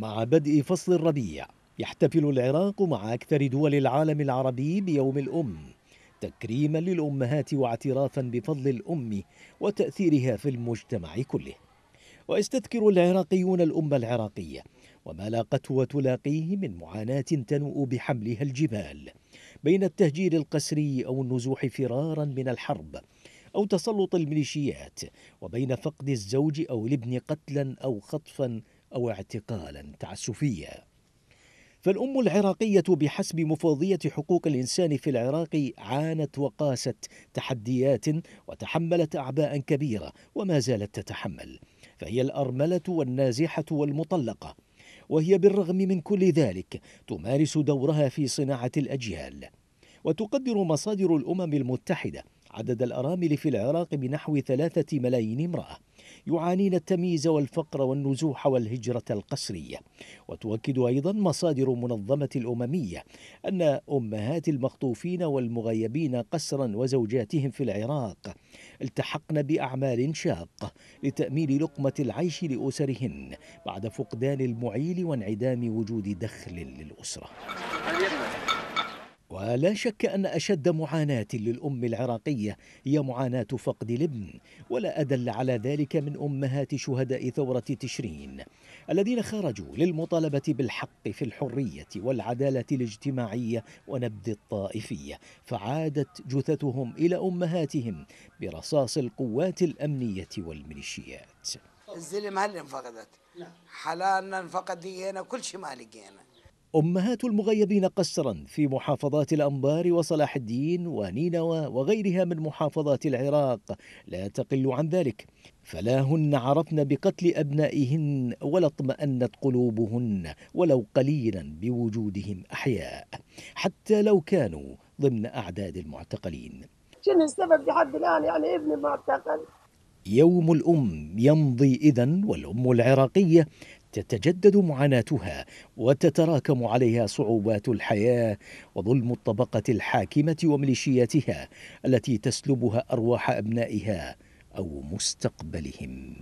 مع بدء فصل الربيع يحتفل العراق مع أكثر دول العالم العربي بيوم الأم تكريما للأمهات واعترافا بفضل الأم وتأثيرها في المجتمع كله ويستذكر العراقيون الأمة العراقية وما لاقته وتلاقيه من معاناة تنوء بحملها الجبال بين التهجير القسري أو النزوح فرارا من الحرب أو تسلط الميليشيات وبين فقد الزوج أو الابن قتلا أو خطفا أو اعتقالا تعسفيا فالأم العراقية بحسب مفوضية حقوق الإنسان في العراق عانت وقاست تحديات وتحملت أعباء كبيرة وما زالت تتحمل فهي الأرملة والنازحة والمطلقة وهي بالرغم من كل ذلك تمارس دورها في صناعة الأجيال وتقدر مصادر الأمم المتحدة عدد الأرامل في العراق بنحو ثلاثة ملايين امرأة يعانين التمييز والفقر والنزوح والهجرة القسرية وتؤكد أيضا مصادر منظمة الأممية أن أمهات المخطوفين والمغيبين قسرا وزوجاتهم في العراق التحقن بأعمال شاقة لتأمين لقمة العيش لأسرهن بعد فقدان المعيل وانعدام وجود دخل للأسرة ولا شك أن أشد معاناة للأم العراقية هي معاناة فقد الابن ولا أدل على ذلك من أمهات شهداء ثورة تشرين الذين خرجوا للمطالبة بالحق في الحرية والعدالة الاجتماعية ونبذ الطائفية فعادت جثثهم إلى أمهاتهم برصاص القوات الأمنية والميليشيات الزلم هل انفقدت نعم. حلالنا انفقد كل شيء ما لقينا أمهات المغيبين قسرا في محافظات الأنبار وصلاح الدين ونينوى وغيرها من محافظات العراق لا تقل عن ذلك فلا هن عرفن بقتل أبنائهن ولا اطمأنت قلوبهن ولو قليلا بوجودهم أحياء حتى لو كانوا ضمن أعداد المعتقلين شنو السبب لحد الآن يعني ابن معتقل يوم الأم يمضي إذا والأم العراقية تتجدد معاناتها وتتراكم عليها صعوبات الحياه وظلم الطبقه الحاكمه وميليشياتها التي تسلبها ارواح ابنائها او مستقبلهم